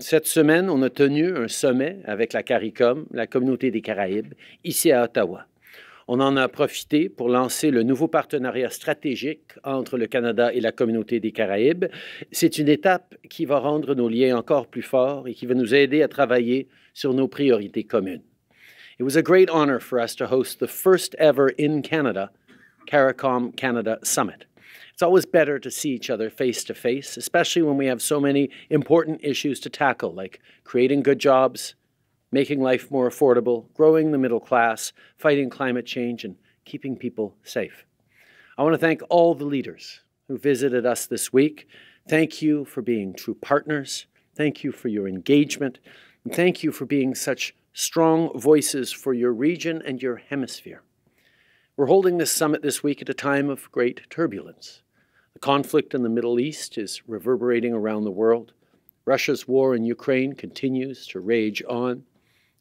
Cette semaine, on a tenu un sommet avec la CARICOM, la communauté des Caraïbes, ici à Ottawa. On en a profité pour lancer le nouveau partenariat stratégique entre le Canada et la communauté des Caraïbes. C'est une étape qui va rendre nos liens encore plus forts et qui va nous aider à travailler sur nos priorités communes. It was a great honor for us to host the first ever in Canada CARICOM Canada Summit. It's always better to see each other face to face, especially when we have so many important issues to tackle, like creating good jobs, making life more affordable, growing the middle class, fighting climate change, and keeping people safe. I want to thank all the leaders who visited us this week. Thank you for being true partners. Thank you for your engagement. And thank you for being such strong voices for your region and your hemisphere. We're holding this summit this week at a time of great turbulence. The conflict in the Middle East is reverberating around the world. Russia's war in Ukraine continues to rage on.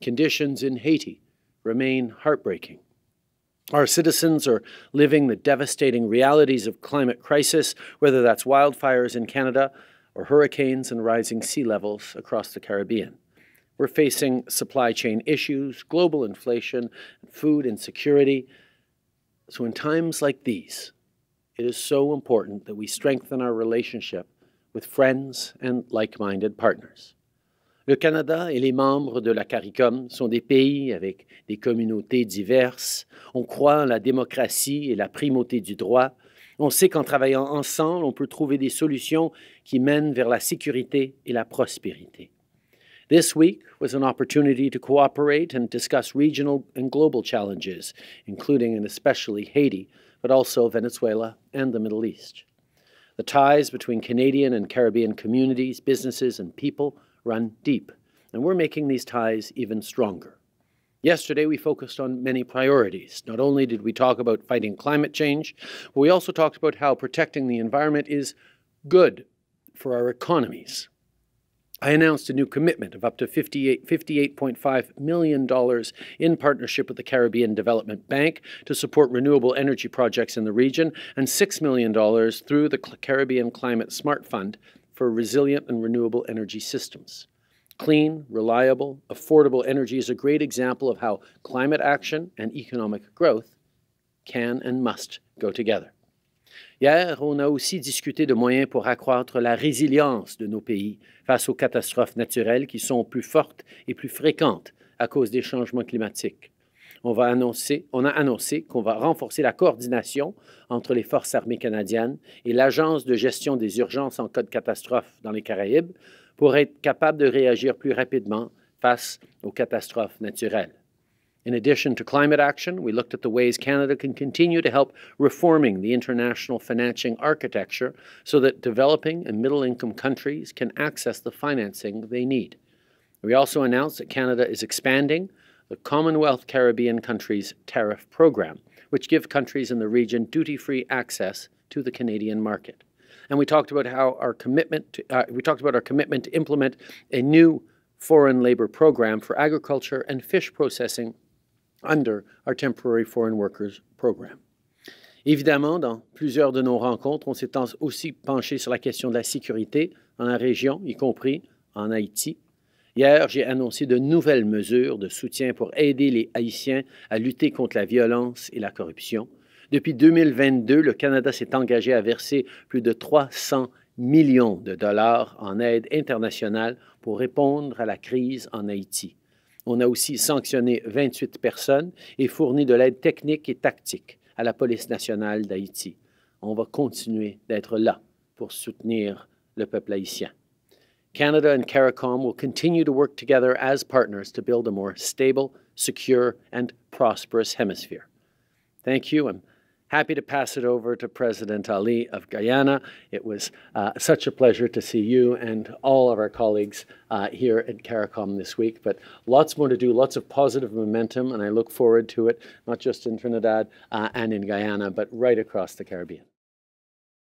Conditions in Haiti remain heartbreaking. Our citizens are living the devastating realities of climate crisis, whether that's wildfires in Canada or hurricanes and rising sea levels across the Caribbean. We're facing supply chain issues, global inflation, food insecurity. So, in times like these, it is so important that we strengthen our relationship with friends and like-minded partners. Le Canada et les membres de la CARICOM sont des pays avec des communautés diverses. On croit en la démocratie et la primauté du droit. On sait qu'en travaillant ensemble, on peut trouver des solutions qui mènent vers la sécurité et la prospérité. This week was an opportunity to cooperate and discuss regional and global challenges, including and especially Haiti, but also Venezuela and the Middle East. The ties between Canadian and Caribbean communities, businesses, and people run deep, and we're making these ties even stronger. Yesterday, we focused on many priorities. Not only did we talk about fighting climate change, but we also talked about how protecting the environment is good for our economies. I announced a new commitment of up to $58.5 million in partnership with the Caribbean Development Bank to support renewable energy projects in the region and $6 million through the Caribbean Climate Smart Fund for resilient and renewable energy systems. Clean, reliable, affordable energy is a great example of how climate action and economic growth can and must go together. Hier, on a aussi discuté de moyens pour accroître la résilience de nos pays face aux catastrophes naturelles qui sont plus fortes et plus fréquentes à cause des changements climatiques. On, va on a annoncé qu'on va renforcer la coordination entre les forces armées canadiennes et l'Agence de gestion des urgences en cas de catastrophe dans les Caraïbes pour être capable de réagir plus rapidement face aux catastrophes naturelles. In addition to climate action, we looked at the ways Canada can continue to help reforming the international financing architecture so that developing and middle income countries can access the financing they need. We also announced that Canada is expanding the Commonwealth Caribbean Countries Tariff Program, which gives countries in the region duty-free access to the Canadian market. And we talked about how our commitment to, uh, we talked about our commitment to implement a new foreign labor program for agriculture and fish processing under our Temporary Foreign Workers Program. Évidemment, dans plusieurs de nos rencontres, on s'est aussi penché sur la question de la sécurité dans la région, y compris en Haïti. Hier, j'ai annoncé de nouvelles mesures de soutien pour aider les Haïtiens à lutter contre la violence et la corruption. Depuis 2022, le Canada s'est engagé à verser plus de 300 millions de dollars en aide internationale pour répondre à la crise en Haïti. On a aussi sanctionné 28 personnes et fourni de l'aide technique et tactique à la police nationale d'Haïti. On va continuer d'être là pour soutenir le peuple haïtien. Canada et CARICOM will continue to work together as partners to build a more stable, secure, and prosperous hemisphere. Thank you. happy to pass it over to President Ali of Guyana. It was uh, such a pleasure to see you and all of our colleagues uh, here at CARICOM this week. But lots more to do, lots of positive momentum, and I look forward to it, not just in Trinidad uh, and in Guyana, but right across the Caribbean.